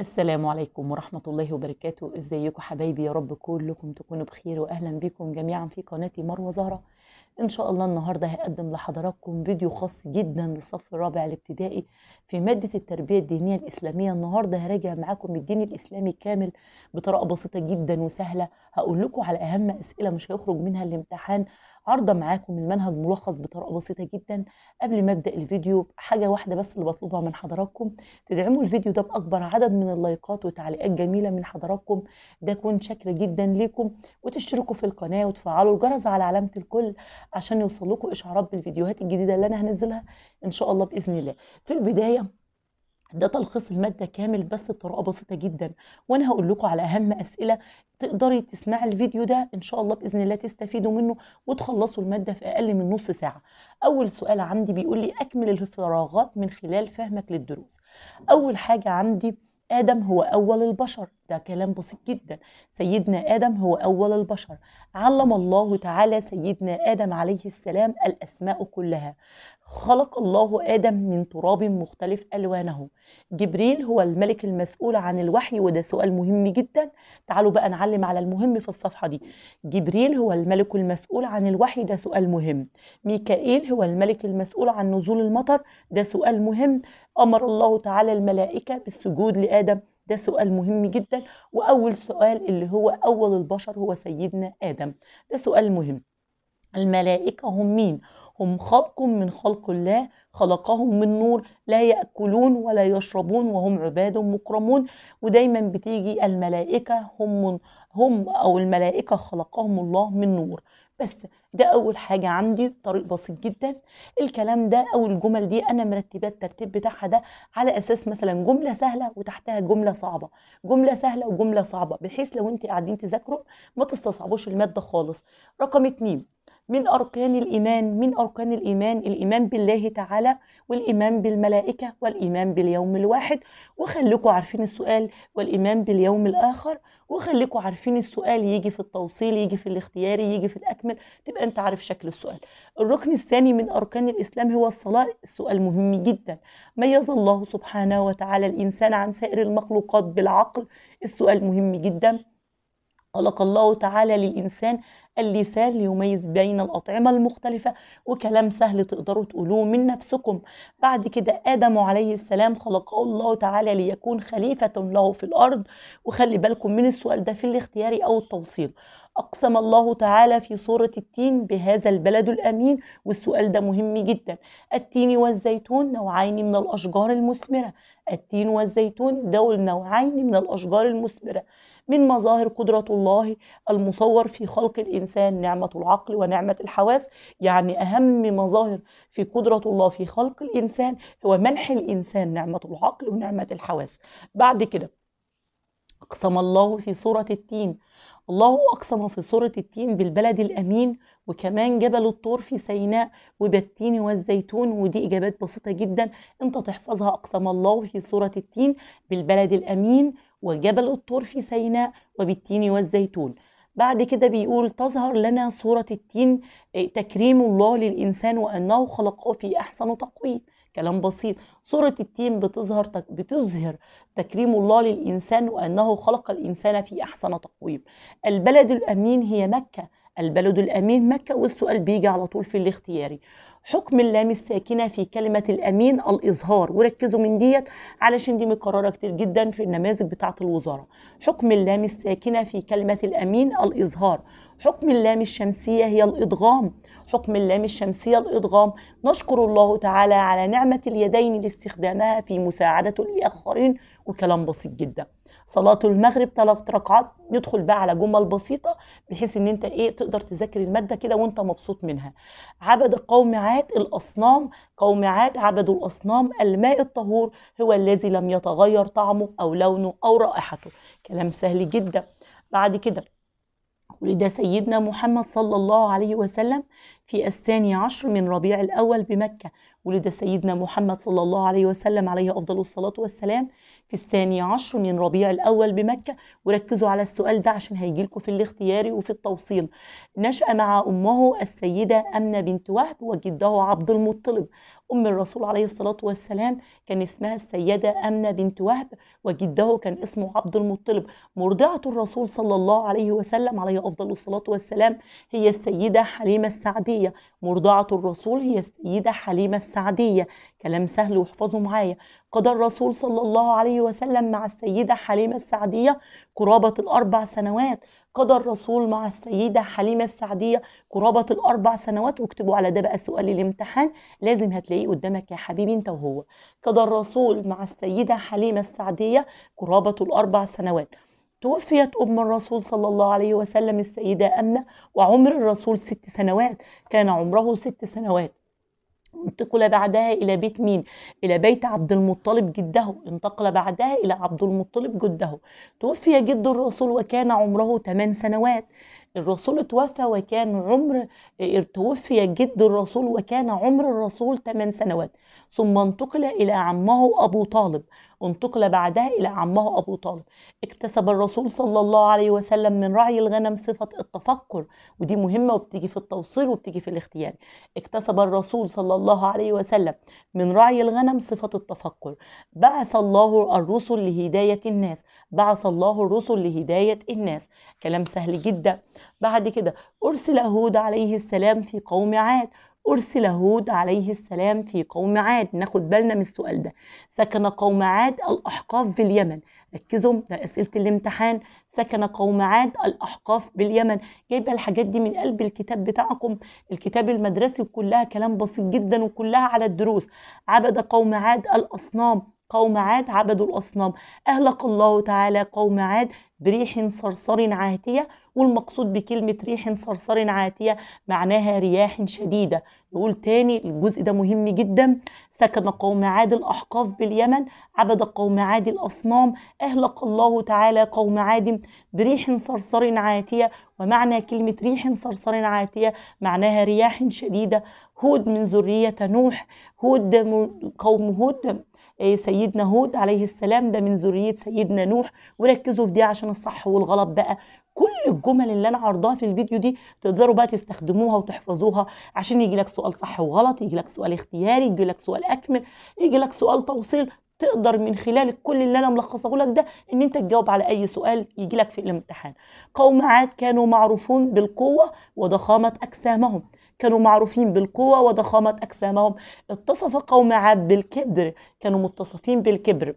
السلام عليكم ورحمة الله وبركاته ازيكم حبايبي يا رب كلكم تكونوا بخير واهلا بكم جميعا في قناتي مروة زهرة ان شاء الله النهاردة هقدم لحضراتكم فيديو خاص جدا للصف الرابع الابتدائي في مادة التربية الدينية الاسلامية النهاردة هراجع معاكم الدين الاسلامي كامل بطريقة بسيطة جدا وسهلة هقول لكم على اهم اسئلة مش هيخرج منها الامتحان عارضه معاكم المنهج ملخص بطريقه بسيطه جدا قبل ما ابدا الفيديو حاجه واحده بس اللي بطلبها من حضراتكم تدعموا الفيديو ده باكبر عدد من اللايكات وتعليقات جميله من حضراتكم ده كون شكر جدا ليكم وتشتركوا في القناه وتفعلوا الجرس على علامه الكل عشان يوصل لكم اشعارات بالفيديوهات الجديده اللي انا هنزلها ان شاء الله باذن الله في البدايه ده تلخيص الماده كامل بس بطريقه بسيطه جدا وانا هقول لكم على اهم اسئله تقدري تسمعي الفيديو ده ان شاء الله باذن الله تستفيدوا منه وتخلصوا الماده في اقل من نص ساعه اول سؤال عندي بيقول لي اكمل الفراغات من خلال فهمك للدروس اول حاجه عندي ادم هو اول البشر ده كلام بسيط جدا سيدنا آدم هو أول البشر علم الله تعالى سيدنا آدم عليه السلام الأسماء كلها خلق الله آدم من تراب مختلف ألوانه جبريل هو الملك المسؤول عن الوحي وده سؤال مهم جدا تعالوا بقى نعلم على المهم في الصفحة دي جبريل هو الملك المسؤول عن الوحي ده سؤال مهم ميكائيل هو الملك المسؤول عن نزول المطر ده سؤال مهم أمر الله تعالى الملائكة بالسجود لآدم ده سؤال مهم جدا واول سؤال اللي هو اول البشر هو سيدنا ادم ده سؤال مهم الملائكه هم مين هم خلق من خلق الله خلقهم من نور لا يأكلون ولا يشربون وهم عباد مكرمون ودايما بتيجي الملائكة هم هم أو الملائكة خلقهم الله من نور بس ده اول حاجه عندي طريق بسيط جدا الكلام ده او الجمل دي انا مرتبات الترتيب بتاعها ده على اساس مثلا جمله سهله وتحتها جمله صعبه جمله سهله وجمله صعبه بحيث لو انت قاعدين تذاكروا ما تستصعبوش الماده خالص رقم اتنين من أركان الإيمان من أركان الإيمان الإيمان بالله تعالى والإيمان بالملائكة والإيمان باليوم الواحد وخليكم عارفين السؤال والإيمان باليوم الآخر وخليكم عارفين السؤال يجي في التوصيل يجي في الاختياري يجي في الأكمل تبقى أنت عارف شكل السؤال الركن الثاني من أركان الإسلام هو الصلاة السؤال مهم جدا ميز الله سبحانه وتعالى الإنسان عن سائر المخلوقات بالعقل السؤال مهم جدا خلق الله تعالى للإنسان اللسان ليميز بين الأطعمة المختلفة وكلام سهل تقدروا تقولوه من نفسكم بعد كده آدم عليه السلام خلقه الله تعالى ليكون خليفة له في الأرض وخلي بالكم من السؤال ده في الاختياري أو التوصيل أقسم الله تعالى في سورة التين بهذا البلد الأمين والسؤال ده مهم جدا التين والزيتون نوعين من الأشجار المثمرة التين والزيتون دول نوعين من الأشجار المثمرة من مظاهر قدرة الله المصور في خلق الإنسان نعمة العقل ونعمة الحواس يعني أهم مظاهر في قدرة الله في خلق الإنسان هو منح الإنسان نعمة العقل ونعمة الحواس بعد كده أقسم الله في سورة التين الله أقسم في سورة التين بالبلد الأمين وكمان جبل الطور في سيناء وبالتين والزيتون ودي إجابات بسيطة جدا أنت تحفظها أقسم الله في سورة التين بالبلد الأمين وجبل الطور في سيناء وبالتين والزيتون بعد كده بيقول تظهر لنا صورة التين آه، تكريم الله للإنسان وأنه خلقه في أحسن تقويم كلام بسيط صورة التين بتظهر بتظهر تكريم الله للإنسان وأنه خلق الإنسان في أحسن تقويم البلد الأمين هي مكة البلد الأمين مكة والسؤال بيجي على طول في الاختياري حكم اللام الساكنه في كلمه الامين الاظهار وركزوا من ديت علشان دي مكرره كتير جدا في النماذج بتاعه الوزاره حكم اللام الساكنه في كلمه الامين الاظهار حكم اللام الشمسيه هي الادغام حكم اللام الشمسيه الادغام نشكر الله تعالى على نعمه اليدين لاستخدامها في مساعده الاخرين وكلام بسيط جدا صلاه المغرب ثلاث ركعات ندخل بقى على جمل بسيطه بحيث ان انت ايه تقدر تذاكر الماده كده وانت مبسوط منها عبد قوم عاد الاصنام قوم عاد عبدوا الاصنام الماء الطهور هو الذي لم يتغير طعمه او لونه او رائحته كلام سهل جدا بعد كده ولد سيدنا محمد صلى الله عليه وسلم في الثاني عشر من ربيع الأول بمكة ولد سيدنا محمد صلى الله عليه وسلم عليه أفضل الصلاة والسلام في الثاني عشر من ربيع الأول بمكة وركزوا على السؤال ده عشان هيجي لكم في الاختياري وفي التوصيل نشأ مع أمه السيدة أمنة بنت وهب وجده عبد المطلب أم الرسول عليه الصلاة والسلام كان اسمها السيدة أمنة بنت وهب وجده كان اسمه عبد المطلب مرضعة الرسول صلى الله عليه وسلم عليه أفضل الصلاة والسلام هي السيدة حليمة السعدية مرضعة الرسول هي السيدة حليمة السعدية كلام سهل واحفظه معايا قضى الرسول صلى الله عليه وسلم مع السيدة حليمة السعدية قرابة الأربع سنوات قضى الرسول مع السيدة حليمة السعدية قرابة الأربع سنوات واكتبوا على ده بقى سؤال الامتحان لازم هتلاقيه قدامك يا حبيبي انت وهو قضى الرسول مع السيدة حليمة السعدية قرابة الأربع سنوات توفيت أم الرسول صلى الله عليه وسلم السيدة أمنة وعمر الرسول ست سنوات كان عمره ست سنوات انتقل بعدها إلى بيت مين؟ إلى بيت عبد المطلب جده انتقل بعدها إلى عبد المطلب جده توفي جد الرسول وكان عمره 8 سنوات الرسول توفى وكان عمر توفي جد الرسول وكان عمر الرسول 8 سنوات ثم انتقل إلى عمه أبو طالب انتقل بعدها إلى عمه أبو طالب اكتسب الرسول صلى الله عليه وسلم من رعي الغنم صفة التفكر ودي مهمة وبتيجي في التوصيل وبتيجي في الاختيار اكتسب الرسول صلى الله عليه وسلم من رعي الغنم صفة التفكر بعث الله الرسل لهداية الناس بعث الله الرسل لهداية الناس كلام سهل جدا بعد كده أرسل هود عليه السلام في قوم عاد أرسل هود عليه السلام في قوم عاد ناخد بالنا من السؤال ده سكن قوم عاد الأحقاف في اليمن ركزوا ده أسئلة الامتحان سكن قوم عاد الأحقاف باليمن جايب الحاجات دي من قلب الكتاب بتاعكم الكتاب المدرسي وكلها كلام بسيط جدا وكلها على الدروس عبد قوم عاد الأصنام قوم عاد عبدوا الأصنام أهلك الله تعالى قوم عاد بريح صرصر عاتية والمقصود بكلمة ريح صرصر عاتية معناها رياح شديدة نقول تاني الجزء ده مهم جدا سكن قوم عاد الأحقاف باليمن عبد قوم عاد الأصنام أهلك الله تعالى قوم عاد بريح صرصر عاتية ومعنى كلمة ريح صرصر عاتية معناها رياح شديدة هود من ذرية نوح هود قوم هود إيه، سيدنا هود عليه السلام ده من ذرية سيدنا نوح وركزوا في دي عشان الصح والغلط بقى كل الجمل اللي انا عرضها في الفيديو دي تقدروا بقى تستخدموها وتحفظوها عشان يجي لك سؤال صح وغلط يجي لك سؤال اختياري يجي لك سؤال اكمل يجي لك سؤال توصيل تقدر من خلال كل اللي انا ملخصه لك ده ان انت تجاوب على اي سؤال يجي لك في الامتحان قوم عاد كانوا معروفون بالقوه وضخامه اجسامهم كانوا معروفين بالقوة وضخامة أجسامهم اتصف قوم عاد بالكبر كانوا متصفين بالكبر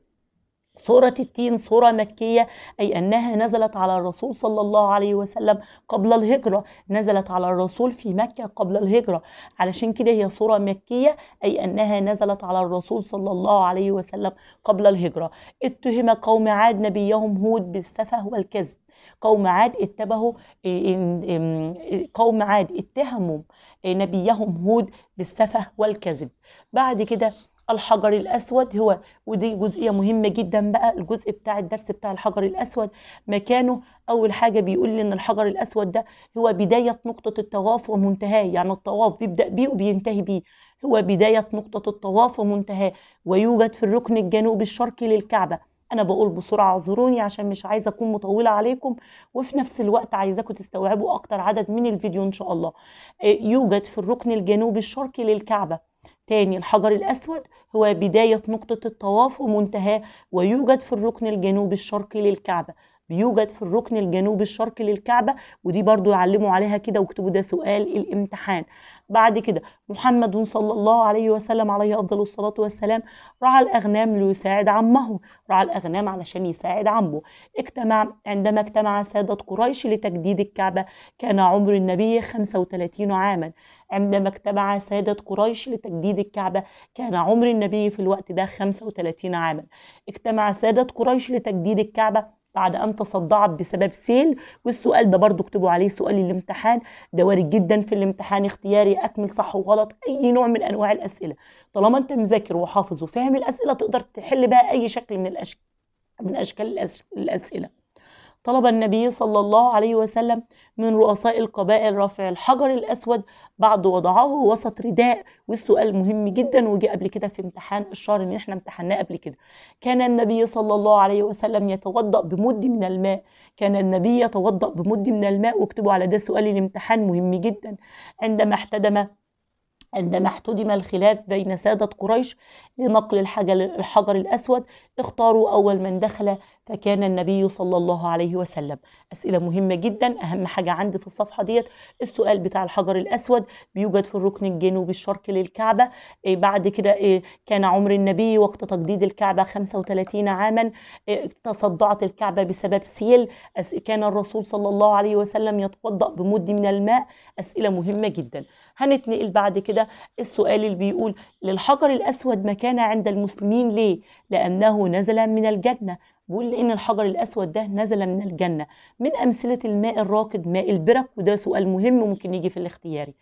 سورة التين سورة مكية أي أنها نزلت على الرسول صلى الله عليه وسلم قبل الهجرة نزلت على الرسول في مكة قبل الهجرة علشان كده هي سورة مكية أي أنها نزلت على الرسول صلى الله عليه وسلم قبل الهجرة اتهم قوم عاد نبيهم هود بالسفه والكذب قوم عاد اتبهوا إيه، قوم عاد اتهموا إيه، نبيهم هود بالسفه والكذب بعد كده الحجر الأسود هو ودي جزئية مهمة جدا بقى الجزء بتاع الدرس بتاع الحجر الأسود مكانه أول حاجة بيقول لي إن الحجر الأسود ده هو بداية نقطة الطواف ومنتهاه يعني الطواف بيبدأ بيه وبينتهي بيه هو بداية نقطة الطواف ومنتهاه ويوجد في الركن الجنوبي الشرقي للكعبة انا بقول بسرعه اعذروني عشان مش عايزه اكون مطوله عليكم وفي نفس الوقت عايزاكم تستوعبوا اكتر عدد من الفيديو ان شاء الله آه، يوجد في الركن الجنوبي الشرقي للكعبه تاني الحجر الأسود هو بداية نقطة الطواف ومنتهاه ويوجد في الركن الجنوبي الشرقي للكعبة بيوجد في الركن الجنوبي الشرقي للكعبة ودي برضو يعلموا عليها كده واكتبوا ده سؤال الامتحان بعد كده محمد صلى الله عليه وسلم عليه أفضل الصلاة والسلام رعى الأغنام ليساعد عمه رعى الأغنام علشان يساعد عمه اجتمع عندما اجتمع سادة قريش لتجديد الكعبة كان عمر النبي 35 عاما عندما اجتمع سادة قريش لتجديد الكعبة كان عمر النبي في الوقت ده 35 عاما اجتمع سادة قريش لتجديد الكعبة بعد أن تصدعت بسبب سيل والسؤال ده برضو اكتبوا عليه سؤال الامتحان ده وارد جدا في الامتحان اختياري أكمل صح وغلط أي نوع من أنواع الأسئلة طالما أنت مذاكر وحافظ وفاهم الأسئلة تقدر تحل بقى أي شكل من الأشكال من أشكال الأسئلة طلب النبي صلى الله عليه وسلم من رؤساء القبائل رفع الحجر الأسود بعد وضعه وسط رداء والسؤال مهم جدا وجاء قبل كده في امتحان الشهر اللي احنا امتحناه قبل كده كان النبي صلى الله عليه وسلم يتوضأ بمد من الماء كان النبي يتوضأ بمد من الماء واكتبوا على ده سؤال الامتحان مهم جدا عندما احتدم عندما احتدم الخلاف بين سادة قريش لنقل الحجر الأسود اختاروا أول من دخل فكان النبي صلى الله عليه وسلم أسئلة مهمة جدا أهم حاجة عندي في الصفحة ديت السؤال بتاع الحجر الأسود بيوجد في الركن الجنوبي الشرقي للكعبة إيه بعد كده إيه كان عمر النبي وقت تجديد الكعبة 35 عاما إيه تصدعت الكعبة بسبب سيل كان الرسول صلى الله عليه وسلم يتوضأ بمد من الماء أسئلة مهمة جدا هنتنقل بعد كده السؤال اللي بيقول للحجر الأسود مكانة عند المسلمين ليه؟ لأنه نزل من الجنة بيقول لان الحجر الاسود ده نزل من الجنه من امثله الماء الراكد ماء البرك وده سؤال مهم ممكن يجي في الاختياري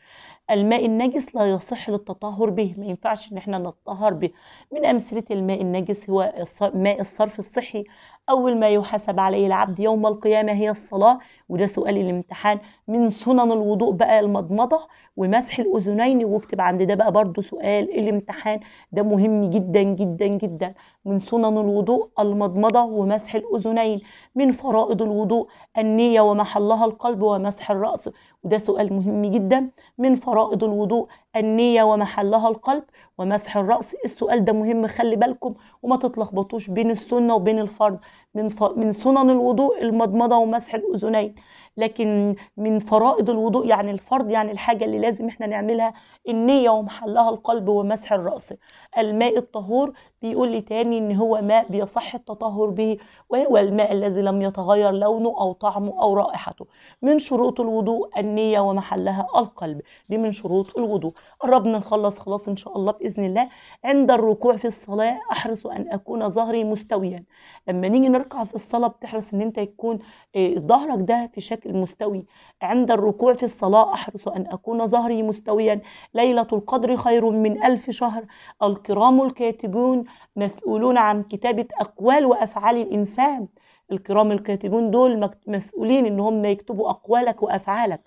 الماء النجس لا يصح للتطهر به ما ينفعش ان احنا نتطهر به من امثله الماء النجس هو ماء الصرف الصحي اول ما يحاسب عليه العبد يوم القيامه هي الصلاه وده سؤال الامتحان من سنن الوضوء بقى المضمضه ومسح الاذنين واكتب عند ده بقى برده سؤال الامتحان ده مهم جدا جدا جدا من سنن الوضوء المضمضه ومسح الأذنين من فرائض الوضوء النية ومحلها القلب ومسح الرأس وده سؤال مهم جدا من فرائض الوضوء النية ومحلها القلب ومسح الرأس السؤال ده مهم خلي بالكم وما تتلخبطوش بين السنة وبين الفرض من ف... من سنن الوضوء المضمضة ومسح الأذنين لكن من فرائض الوضوء يعني الفرض يعني الحاجة اللي لازم احنا نعملها النية ومحلها القلب ومسح الرأس الماء الطهور بيقول لي تاني ان هو ماء بيصح التطهر به وهو الماء الذي لم يتغير لونه او طعمه او رائحته من شروط الوضوء النية ومحلها القلب دي من شروط الوضوء قربنا نخلص خلاص إن شاء الله بإذن الله عند الركوع في الصلاة أحرص أن أكون ظهري مستويا لما نيجي نركع في الصلاة بتحرص إن أنت يكون آه، ظهرك ده في شكل مستوي عند الركوع في الصلاة أحرص أن أكون ظهري مستويا ليلة القدر خير من ألف شهر الكرام الكاتبون مسؤولون عن كتابة أقوال وأفعال الإنسان الكرام الكاتبون دول مسؤولين ان هم يكتبوا اقوالك وافعالك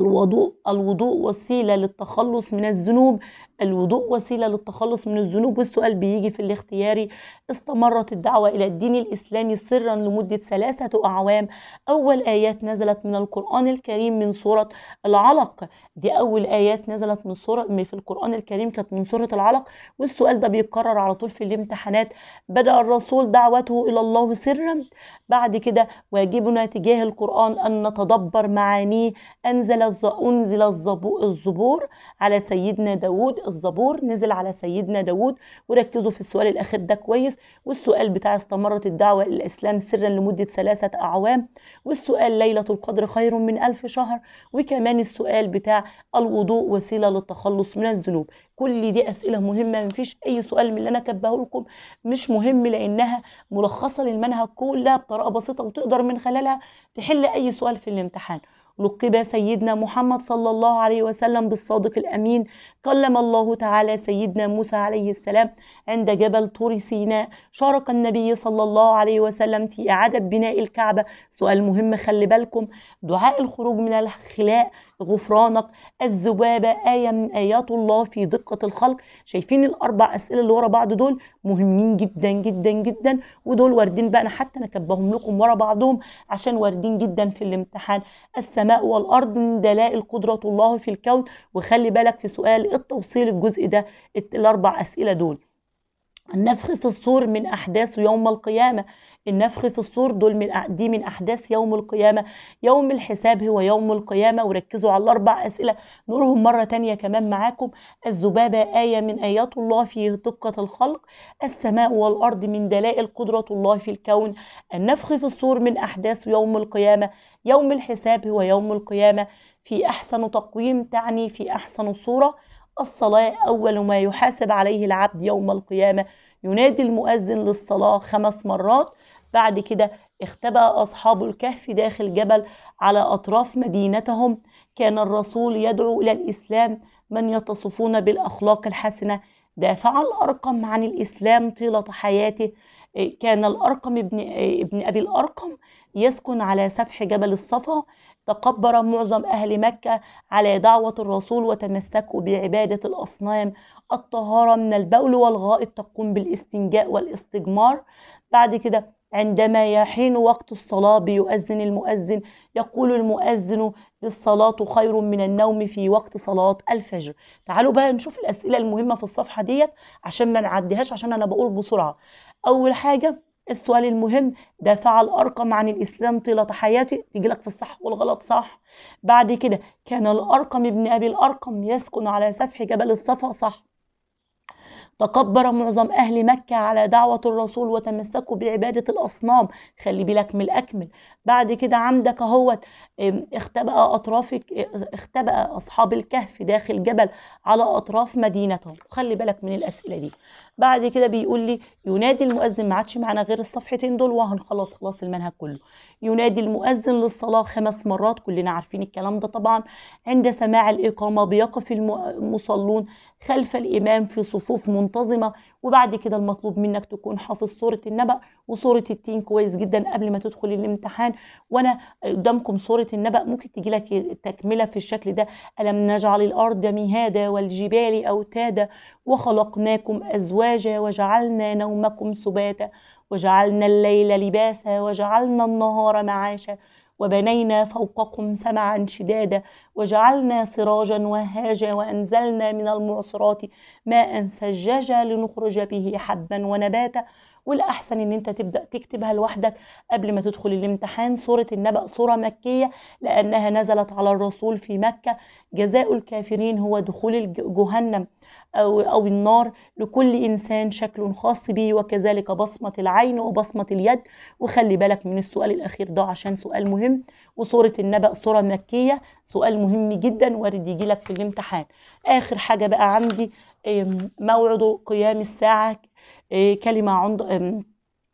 الوضوء الوضوء وسيلة للتخلص من الذنوب الوضوء وسيلة للتخلص من الذنوب والسؤال بيجي في الاختياري استمرت الدعوة إلى الدين الإسلامي سرا لمدة ثلاثة أعوام أول آيات نزلت من القرآن الكريم من سورة العلق دي أول آيات نزلت من سورة في القرآن الكريم كانت من سورة العلق والسؤال ده بيتكرر على طول في الامتحانات بدأ الرسول دعوته إلى الله سرا بعد كده واجبنا تجاه القرآن أن نتدبر معانيه أنزل أنزل الزبور على سيدنا داود الزبور نزل على سيدنا داود وركزوا في السؤال الأخير ده كويس والسؤال بتاع استمرت الدعوة للإسلام الإسلام سرا لمدة ثلاثة أعوام والسؤال ليلة القدر خير من ألف شهر وكمان السؤال بتاع الوضوء وسيلة للتخلص من الذنوب كل دي أسئلة مهمة مفيش أي سؤال من اللي أنا كاتباه لكم مش مهم لأنها ملخصة للمنهج كلها بطريقة بسيطة وتقدر من خلالها تحل أي سؤال في الامتحان لقب سيدنا محمد صلى الله عليه وسلم بالصادق الأمين كلم الله تعالى سيدنا موسى عليه السلام عند جبل طور سيناء شارك النبي صلى الله عليه وسلم في إعادة بناء الكعبة سؤال مهم خلي بالكم دعاء الخروج من الخلاء غفرانك الذبابة آية من آيات الله في دقة الخلق شايفين الأربع أسئلة اللي ورا بعض دول مهمين جدا جدا جدا ودول واردين بقى أنا حتى أنا كبهم لكم ورا بعضهم عشان واردين جدا في الامتحان السماء والأرض من دلائل قدرة الله في الكون وخلي بالك في سؤال التوصيل الجزء ده الأربع أسئلة دول النفخ في الصور من أحداث يوم القيامة النفخ في الصور دول من دي من احداث يوم القيامه يوم الحساب هو يوم القيامه وركزوا على الاربع اسئله نقولهم مره تانية كمان معاكم الذبابه ايه من ايات الله في دقه الخلق السماء والارض من دلائل قدره الله في الكون النفخ في الصور من احداث يوم القيامه يوم الحساب هو يوم القيامه في احسن تقويم تعني في احسن صوره الصلاة أول ما يحاسب عليه العبد يوم القيامة ينادي المؤذن للصلاة خمس مرات بعد كده اختبأ أصحاب الكهف داخل جبل على أطراف مدينتهم كان الرسول يدعو إلى الإسلام من يتصفون بالأخلاق الحسنة دافع الأرقم عن الإسلام طيلة حياته كان الأرقم ابن, ابن أبي الأرقم يسكن على سفح جبل الصفا تقبر معظم أهل مكة على دعوة الرسول وتمسكوا بعبادة الأصنام الطهارة من البول والغائط تقوم بالاستنجاء والاستجمار بعد كده عندما يحين وقت الصلاة بيؤذن المؤذن يقول المؤذن للصلاة خير من النوم في وقت صلاة الفجر تعالوا بقى نشوف الأسئلة المهمة في الصفحة ديت عشان ما نعديهاش عشان أنا بقول بسرعة أول حاجة السؤال المهم دافع الأرقم عن الإسلام طيلة حياته لك في الصح والغلط صح بعد كده كان الأرقم ابن أبي الأرقم يسكن على سفح جبل الصفا صح تكبر معظم أهل مكة على دعوة الرسول وتمسكوا بعبادة الأصنام خلي بالك من الأكمل بعد كده عندك اهوت اختبأ أطرافك اختبأ أصحاب الكهف داخل جبل على أطراف مدينتهم خلي بالك من الأسئلة دي بعد كده بيقول لي ينادي المؤذن ما عادش معانا غير الصفحتين دول وهنخلص خلاص المنهج كله ينادي المؤذن للصلاة خمس مرات كلنا عارفين الكلام ده طبعا عند سماع الإقامة بيقف المصلون خلف الإمام في صفوف منتظمة وبعد كده المطلوب منك تكون حافظ سورة النبأ وسورة التين كويس جدا قبل ما تدخل الامتحان وأنا قدامكم سورة النبأ ممكن تجي لك تكملة في الشكل ده ألم نجعل الأرض مهادا والجبال أوتادا وخلقناكم أزواجا وجعلنا نومكم سباتا وجعلنا الليل لباسا وجعلنا النهار معاشا وبنينا فوقكم سمعا شدادا وجعلنا سراجا وهاجا وأنزلنا من المعصرات ماء ثجاجا لنخرج به حبا ونباتا والاحسن ان انت تبدا تكتبها لوحدك قبل ما تدخل الامتحان سوره النبأ سوره مكيه لانها نزلت على الرسول في مكه جزاء الكافرين هو دخول جهنم أو, أو النار لكل إنسان شكل خاص به وكذلك بصمة العين وبصمة اليد وخلي بالك من السؤال الأخير ده عشان سؤال مهم وصورة النبأ صورة مكية سؤال مهم جدا وارد يجي لك في الامتحان آخر حاجة بقى عندي موعد قيام الساعة إيه، كلمة عند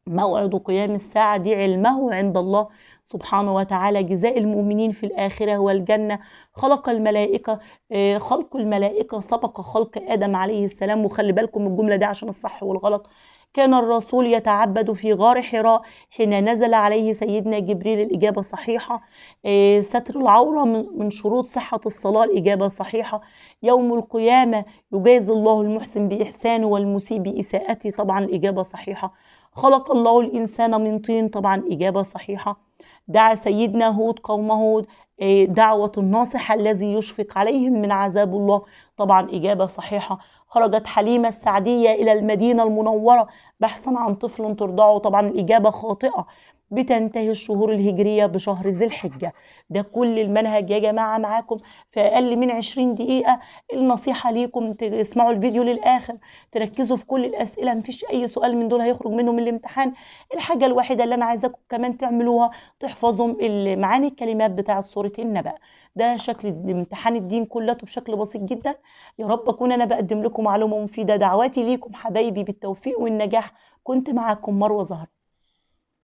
موعد قيام الساعة دي علمه عند الله سبحانه وتعالى جزاء المؤمنين في الآخرة هو الجنة خلق الملائكة إيه، خلق الملائكة سبق خلق آدم عليه السلام وخلي بالكم الجملة دي عشان الصح والغلط كان الرسول يتعبد في غار حراء حين نزل عليه سيدنا جبريل الإجابة الصحيحة آه، ستر العورة من شروط صحة الصلاة الإجابة الصحيحة يوم القيامة يجازي الله المحسن بإحسانه والمسيء بإساءته طبعا الإجابة صحيحة خلق الله الإنسان من طين طبعا إجابة صحيحة دعا سيدنا هود قومه آه، دعوة الناصح الذي يشفق عليهم من عذاب الله طبعا إجابة صحيحة خرجت حليمة السعدية إلى المدينة المنورة بحثا عن طفل ترضعه طبعا الإجابة خاطئة بتنتهي الشهور الهجرية بشهر ذي الحجة ده كل المنهج يا جماعة معاكم في أقل من 20 دقيقة النصيحة ليكم تسمعوا الفيديو للآخر تركزوا في كل الأسئلة مفيش أي سؤال من دول هيخرج منهم من الامتحان الحاجة الوحيدة اللي أنا عايزاكم كمان تعملوها تحفظوا معاني الكلمات بتاعة سورة النبأ ده شكل امتحان الدين كلته بشكل بسيط جدا يا رب أكون أنا بقدم لكم معلومة مفيدة دعواتي ليكم حبايبي بالتوفيق والنجاح كنت معاكم مروة زهر